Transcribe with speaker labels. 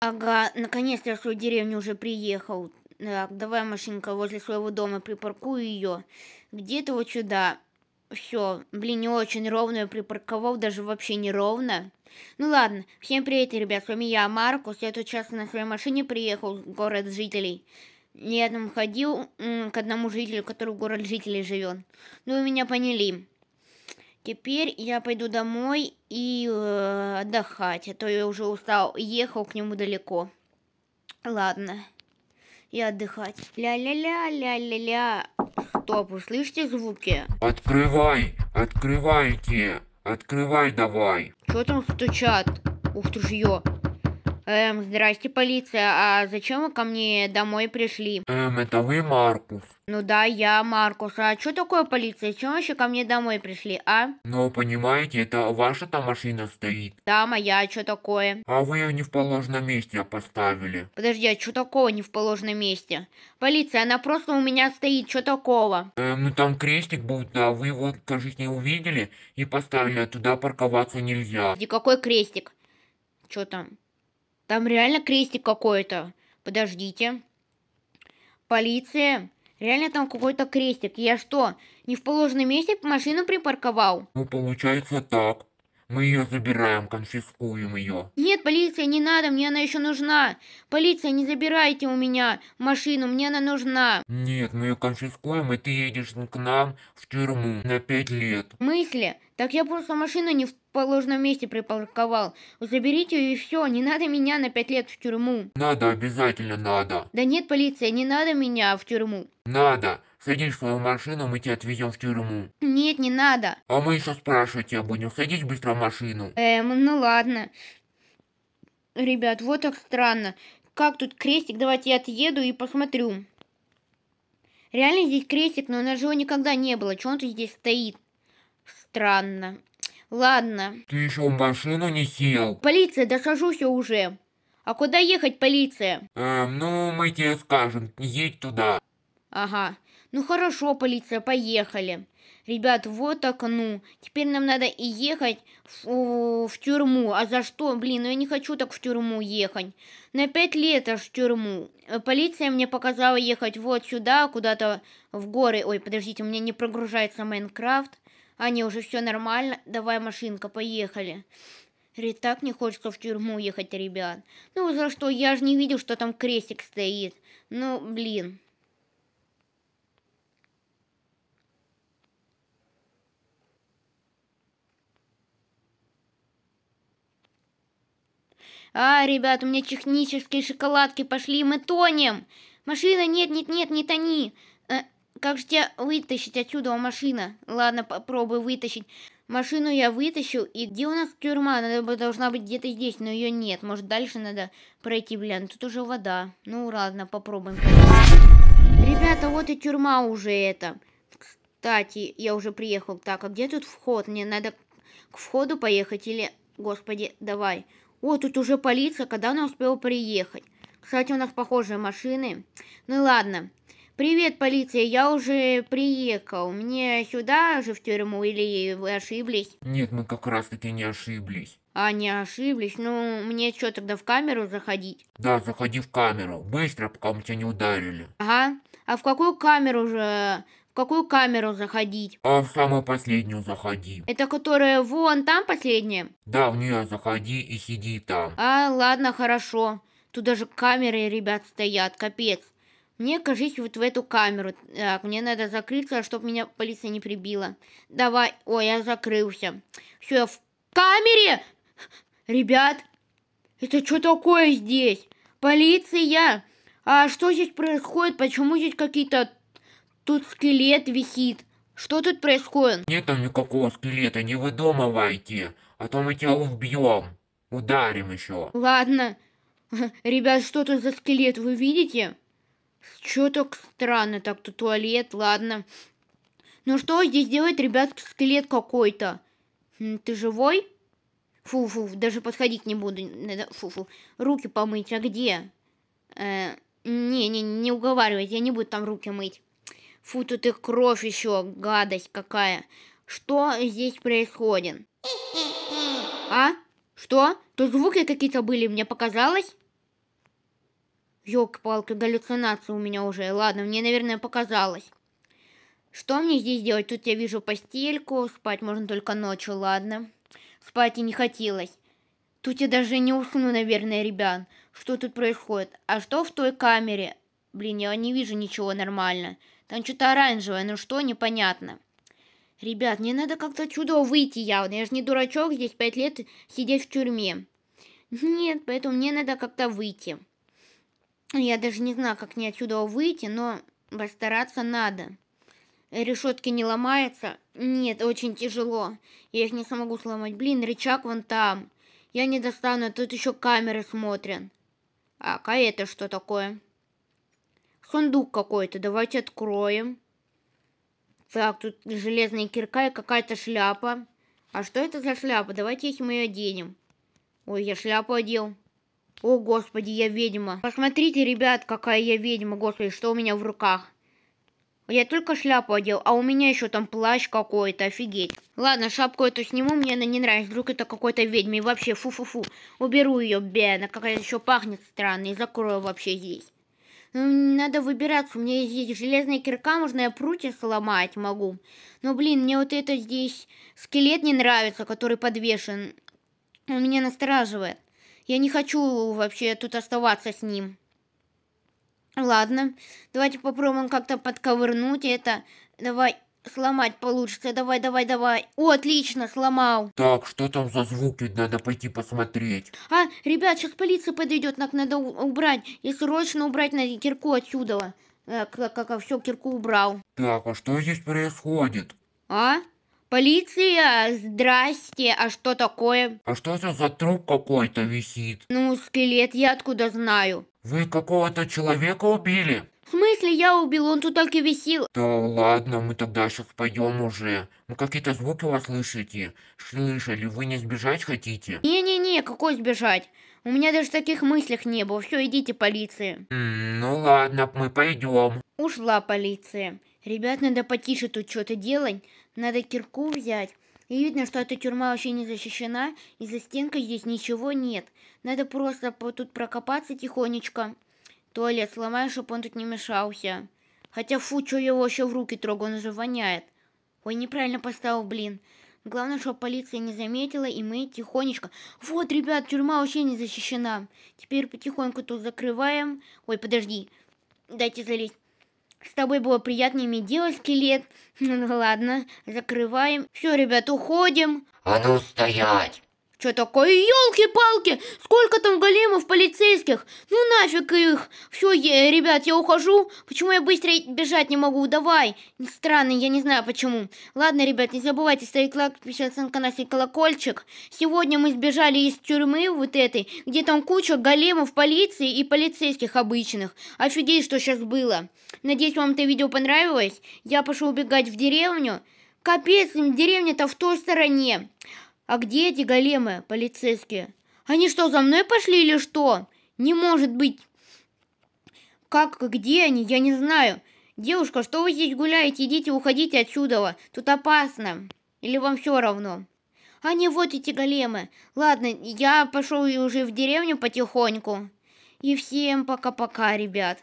Speaker 1: Ага, наконец-то я в свою деревню уже приехал. Так, давай машинка возле своего дома припаркую ее. Где этого чуда? Все, блин, не очень ровно я припарковал, даже вообще не ровно. Ну ладно, всем привет, ребят, с вами я, Маркус. Я тут часто на своей машине приехал в город жителей. Я там ходил к одному жителю, который в город жителей живет. Ну, вы меня поняли. Теперь я пойду домой и э, отдыхать, а то я уже устал, ехал к нему далеко. Ладно, и отдыхать. Ля-ля-ля-ля-ля-ля. Стоп, услышите звуки?
Speaker 2: Открывай, открывайте, открывай давай.
Speaker 1: Что там стучат? Ух ты ж ё. Эм, здрасте, полиция, а зачем вы ко мне домой пришли?
Speaker 2: Эм, это вы Маркус?
Speaker 1: Ну да, я Маркус. А что такое полиция? Чем вообще ко мне домой пришли, а?
Speaker 2: Ну, понимаете, это ваша там машина стоит.
Speaker 1: Да, моя, а что такое?
Speaker 2: А вы ее не в положенном месте поставили.
Speaker 1: Подожди, а что такого не в положенном месте? Полиция, она просто у меня стоит, что такого?
Speaker 2: Эм, ну там крестик был, да, вы его, кажется, не увидели и поставили, а туда парковаться нельзя.
Speaker 1: И какой крестик? Что там? Там реально крестик какой-то. Подождите. Полиция. Реально там какой-то крестик. Я что, не в положенном месте машину припарковал?
Speaker 2: Ну, получается так. Мы ее забираем, конфискуем ее.
Speaker 1: Нет, полиция, не надо, мне она еще нужна. Полиция, не забирайте у меня машину, мне она нужна.
Speaker 2: Нет, мы ее конфискуем, и ты едешь к нам в тюрьму на пять лет.
Speaker 1: В мысли? Так я просто машину не в положенном месте припарковал. Заберите ее и все, не надо меня на пять лет в тюрьму. Надо,
Speaker 2: обязательно надо.
Speaker 1: Да нет, полиция, не надо меня в тюрьму.
Speaker 2: Надо. Садись в свою машину, мы тебя отвезем в тюрьму.
Speaker 1: Нет, не надо.
Speaker 2: А мы еще спрашивать тебя будем. Садись быстро в машину.
Speaker 1: Эм, ну ладно. Ребят, вот так странно. Как тут крестик? Давайте я отъеду и посмотрю. Реально здесь крестик, но у нас же его никогда не было. Чего он тут здесь стоит? Странно. Ладно.
Speaker 2: Ты еще машину не сел?
Speaker 1: Полиция, да сажусь я уже. А куда ехать, полиция?
Speaker 2: Эм, ну, мы тебе скажем, едь туда.
Speaker 1: Ага. Ну хорошо, полиция, поехали. Ребят, вот так ну. Теперь нам надо и ехать в, в тюрьму. А за что? Блин, ну я не хочу так в тюрьму ехать. На пять лет аж в тюрьму. Э, полиция мне показала ехать вот сюда, куда-то в горы. Ой, подождите, у меня не прогружается Майнкрафт. Аня, уже все нормально, давай машинка, поехали. Рит, так не хочется в тюрьму ехать, ребят. Ну, за что, я же не видел, что там крестик стоит. Ну, блин. А, ребят, у меня технические шоколадки пошли, мы тонем. Машина, нет, нет, нет, не тони. «Э, как же тебя вытащить отсюда, машина? Ладно, попробую вытащить. Машину я вытащил, и где у нас тюрьма? Она должна быть где-то здесь, но ее нет. Может, дальше надо пройти, блин. Тут уже вода. Ну, ладно, попробуем. Ребята, вот и тюрьма уже это. Кстати, я уже приехал. Так, а где тут вход? Мне надо к входу поехать или... Господи, давай. О, тут уже полиция. Когда она успела приехать? Кстати, у нас похожие машины. Ну, ладно. Ладно. «Привет, полиция, я уже приехал. Мне сюда же в тюрьму или вы ошиблись?»
Speaker 2: «Нет, мы как раз-таки не ошиблись».
Speaker 1: А не ошиблись? Ну, мне что, тогда в камеру заходить?
Speaker 2: Да, заходи в камеру. Быстро, пока мы тебя не ударили.
Speaker 1: Ага. А в какую камеру же... В какую камеру заходить?
Speaker 2: А в самую последнюю заходи.
Speaker 1: Это которая вон там последняя?
Speaker 2: Да, в нее заходи и сиди там.
Speaker 1: А, ладно, хорошо. Тут даже камеры, ребят, стоят, капец. Мне, кажись, вот в эту камеру. Так, мне надо закрыться, чтобы меня полиция не прибила. Давай. Ой, я закрылся. Все, я в камере! Ребят, это что такое здесь? Полиция! А что здесь происходит? Почему здесь какие-то... Тут скелет висит. Что тут происходит?
Speaker 2: Нет там никакого скелета, не выдумывайте. А то мы тебя убьем. Ударим еще.
Speaker 1: Ладно. Ребят, что тут за скелет, вы видите? что так странно, так тут туалет, ладно. Ну что здесь делает, ребят, скелет какой-то? Ты живой? Фу-фу, даже подходить не буду. Фу-фу. Руки помыть, а где? Э, не, не, не уговаривать, я не буду там руки мыть. Фу, тут и кровь еще, гадость какая. Что здесь происходит? А? Что? То звуки какие-то были, мне показалось? Ёлки-палки, галлюцинации у меня уже. Ладно, мне, наверное, показалось. Что мне здесь делать? Тут я вижу постельку, спать можно только ночью, ладно. Спать и не хотелось. Тут я даже не усну, наверное, ребят. Что тут происходит? А что в той камере? Блин, я не вижу ничего нормально. Там что-то оранжевое, ну что, непонятно. Ребят, мне надо как-то чудо выйти явно. Я же не дурачок здесь пять лет сидеть в тюрьме. Нет, поэтому мне надо как-то выйти. Я даже не знаю, как не отсюда выйти, но постараться надо. Решетки не ломаются? Нет, очень тяжело. Я их не смогу сломать. Блин, рычаг вон там. Я не достану, тут еще камеры смотрят. А, а это что такое? Сундук какой-то, давайте откроем. Так, тут железная кирка и какая-то шляпа. А что это за шляпа? Давайте, если мы оденем. Ой, я шляпу одел. О, господи, я ведьма. Посмотрите, ребят, какая я ведьма, господи, что у меня в руках. Я только шляпу одел, а у меня еще там плащ какой-то, офигеть. Ладно, шапку эту сниму, мне она не нравится, вдруг это какой-то ведьме. И вообще, фу-фу-фу, уберу ее, бе, она какая-то еще пахнет странно, и закрою вообще здесь. Ну, надо выбираться, у меня здесь железная кирка, можно я прутья сломать могу. Но, ну, блин, мне вот это здесь скелет не нравится, который подвешен. Он меня настораживает. Я не хочу вообще тут оставаться с ним. Ладно, давайте попробуем как-то подковырнуть это. Давай, сломать получится. Давай, давай, давай. О, отлично, сломал.
Speaker 2: Так, что там за звуки? Надо пойти посмотреть.
Speaker 1: А, ребят, сейчас полиция подойдет, нам надо убрать. И срочно убрать на кирку отсюда. Э, как, как, как все, кирку убрал.
Speaker 2: Так, а что здесь происходит?
Speaker 1: А? Полиция, здрасте, а что такое?
Speaker 2: А что это за труп какой-то висит?
Speaker 1: Ну, скелет, я откуда знаю.
Speaker 2: Вы какого-то человека убили?
Speaker 1: В смысле я убил? Он тут так и висел.
Speaker 2: Да ладно, мы тогда сейчас пойдем уже. Ну какие-то звуки вас слышите? Слышали, вы не сбежать хотите?
Speaker 1: Не-не-не, какой сбежать? У меня даже таких мыслях не было. Все, идите полиция. М
Speaker 2: -м, ну ладно, мы пойдем
Speaker 1: ушла полиция. Ребят, надо потише тут что-то делать. Надо кирку взять. И видно, что эта тюрьма вообще не защищена, и за стенкой здесь ничего нет. Надо просто тут прокопаться тихонечко. Туалет сломаю, чтобы он тут не мешался. Хотя фу, что я его вообще в руки трогаю, он уже воняет. Ой, неправильно поставил, блин. Главное, чтобы полиция не заметила, и мы тихонечко... Вот, ребят, тюрьма вообще не защищена. Теперь потихоньку тут закрываем. Ой, подожди. Дайте залезть. С тобой было приятнее, иметь дело, скелет. Ну ладно, закрываем. Все, ребят, уходим. А ну стоять! Что такое, ёлки палки Сколько там големов полицейских? Ну нафиг их. Все, я, ребят, я ухожу. Почему я быстро бежать не могу? Давай. Странно, я не знаю почему. Ладно, ребят, не забывайте ставить лайк, на канал и колокольчик. Сегодня мы сбежали из тюрьмы вот этой, где там куча големов полиции и полицейских обычных. Офигеть, что сейчас было. Надеюсь, вам это видео понравилось. Я пошел убегать в деревню. Капец, деревня-то в той стороне. «А где эти големы, полицейские? Они что, за мной пошли или что? Не может быть!» «Как, где они? Я не знаю. Девушка, что вы здесь гуляете? Идите, уходите отсюда. Тут опасно. Или вам все равно?» «А не вот эти големы. Ладно, я пошел уже в деревню потихоньку. И всем пока-пока, ребят».